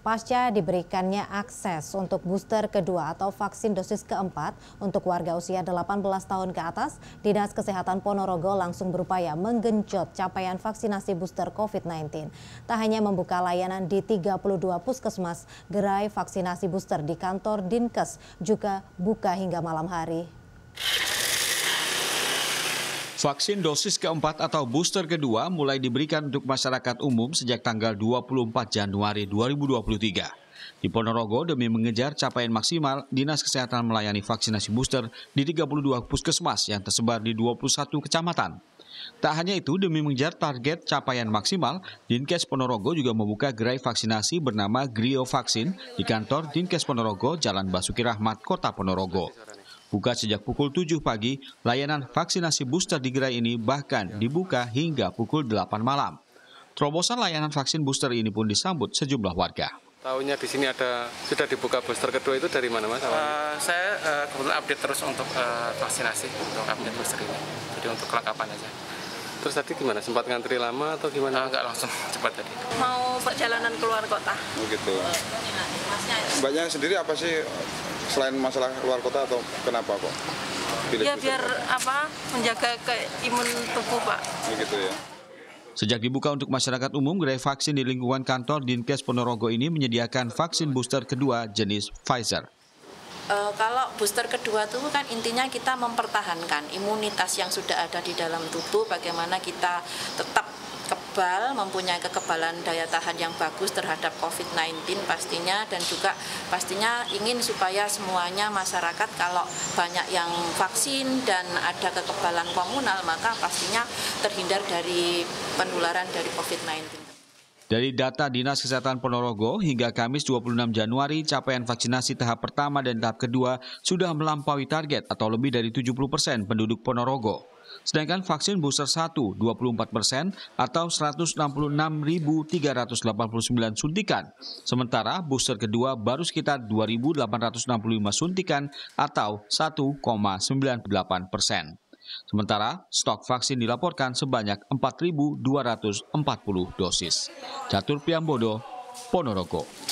Pasca diberikannya akses untuk booster kedua atau vaksin dosis keempat untuk warga usia 18 tahun ke atas, Dinas Kesehatan Ponorogo langsung berupaya menggenjot capaian vaksinasi booster COVID-19. Tak hanya membuka layanan di 32 puskesmas, gerai vaksinasi booster di kantor Dinkes juga buka hingga malam hari. Vaksin dosis keempat atau booster kedua mulai diberikan untuk masyarakat umum sejak tanggal 24 Januari 2023. Di Ponorogo, demi mengejar capaian maksimal, Dinas Kesehatan melayani vaksinasi booster di 32 puskesmas yang tersebar di 21 kecamatan. Tak hanya itu, demi mengejar target capaian maksimal, Dinkes Ponorogo juga membuka gerai vaksinasi bernama Grio Vaksin di kantor Dinkes Ponorogo, Jalan Basuki Rahmat, Kota Ponorogo. Buka sejak pukul 7 pagi, layanan vaksinasi booster di gerai ini bahkan dibuka hingga pukul 8 malam. Terobosan layanan vaksin booster ini pun disambut sejumlah warga. Tahunya di sini ada sudah dibuka booster kedua itu dari mana mas? Uh, saya uh, kebetulan update terus untuk uh, vaksinasi untuk update booster ini. Jadi untuk kelengkapan aja. Terus tadi gimana? Sempat ngantri lama atau gimana? Uh, enggak langsung cepat tadi. Mau perjalanan keluar kota. Begitu. Oh, Mbaknya sendiri apa sih selain masalah luar kota atau kenapa kok? Pilih ya biar apa menjaga keimun tubuh pak. Begitu oh, ya. Sejak dibuka untuk masyarakat umum, gerai vaksin di lingkungan kantor Dinkes Ponorogo ini menyediakan vaksin booster kedua jenis Pfizer. E, kalau booster kedua itu kan intinya kita mempertahankan imunitas yang sudah ada di dalam tubuh, bagaimana kita tetap kebal, mempunyai kekebalan daya tahan yang bagus terhadap COVID-19 pastinya dan juga pastinya ingin supaya semuanya masyarakat kalau banyak yang vaksin dan ada kekebalan komunal maka pastinya terhindar dari penularan dari COVID-19. Dari data Dinas Kesehatan Ponorogo, hingga Kamis 26 Januari, capaian vaksinasi tahap pertama dan tahap kedua sudah melampaui target atau lebih dari 70 persen penduduk Ponorogo. Sedangkan vaksin booster 1 24 persen atau 166.389 suntikan. Sementara booster kedua baru sekitar 2.865 suntikan atau 1,98 persen. Sementara, stok vaksin dilaporkan sebanyak 4.240 dosis. Catur Priambodo, Ponorogo.